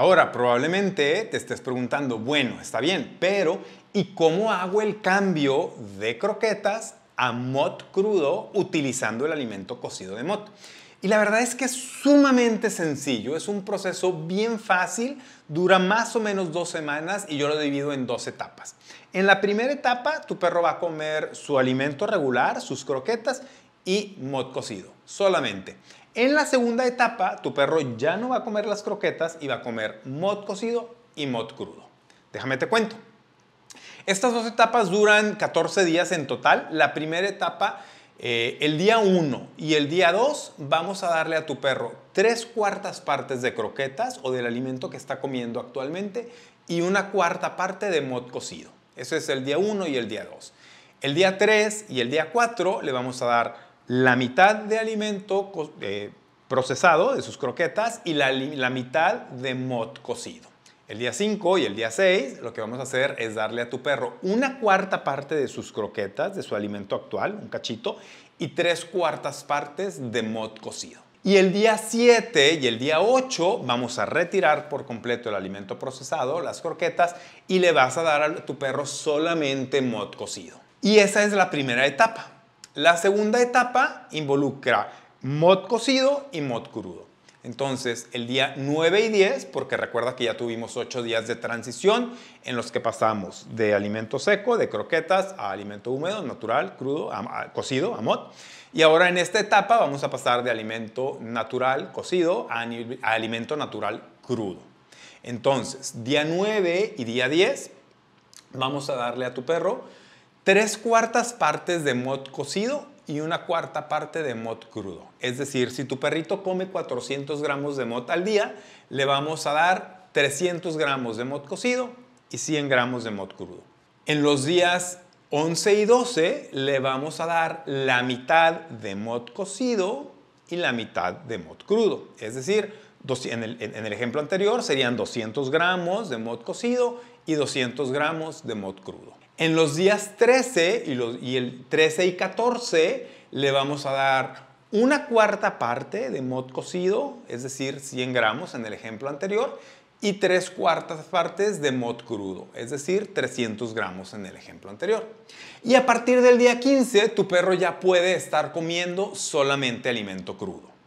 Ahora, probablemente te estés preguntando, bueno, está bien, pero ¿y cómo hago el cambio de croquetas a mod crudo utilizando el alimento cocido de mod? Y la verdad es que es sumamente sencillo, es un proceso bien fácil, dura más o menos dos semanas y yo lo divido en dos etapas. En la primera etapa, tu perro va a comer su alimento regular, sus croquetas y mot cocido, solamente. En la segunda etapa, tu perro ya no va a comer las croquetas y va a comer mod cocido y mod crudo. Déjame te cuento. Estas dos etapas duran 14 días en total. La primera etapa, eh, el día 1 y el día 2, vamos a darle a tu perro tres cuartas partes de croquetas o del alimento que está comiendo actualmente y una cuarta parte de mod cocido. Eso es el día 1 y el día 2. El día 3 y el día 4 le vamos a dar la mitad de alimento procesado de sus croquetas y la, mitad de mod cocido. El día 5 y el día 6 lo que vamos a hacer es darle a tu perro una cuarta parte de sus croquetas, de su alimento actual, un cachito, y tres cuartas partes de mod cocido. Y el día 7 y el día 8 vamos a retirar por completo el alimento procesado, las croquetas, y le vas a dar a tu perro solamente mod cocido. Y esa es la primera etapa. La segunda etapa involucra mod cocido y mod crudo. Entonces, el día 9 y 10, porque recuerda que ya tuvimos 8 días de transición en los que pasamos de alimento seco, de croquetas, a alimento húmedo, natural, crudo, cocido, a mod. Y ahora en esta etapa vamos a pasar de alimento natural cocido a alimento natural crudo. Entonces, día 9 y día 10, vamos a darle a tu perro tres cuartas partes de mod cocido y una cuarta parte de mod crudo. Es decir, si tu perrito come 400 gramos de mod al día, le vamos a dar 300 gramos de mod cocido y 100 gramos de mod crudo. En los días 11 y 12 le vamos a dar la mitad de mod cocido y la mitad de mod crudo. Es decir, en el, ejemplo anterior serían 200 gramos de mod cocido y 200 gramos de mod crudo. En los días 13 y, el 13 y 14 le vamos a dar una cuarta parte de mod cocido, es decir, 100 gramos en el ejemplo anterior, y tres cuartas partes de mod crudo, es decir, 300 gramos en el ejemplo anterior. Y a partir del día 15, tu perro ya puede estar comiendo solamente alimento crudo.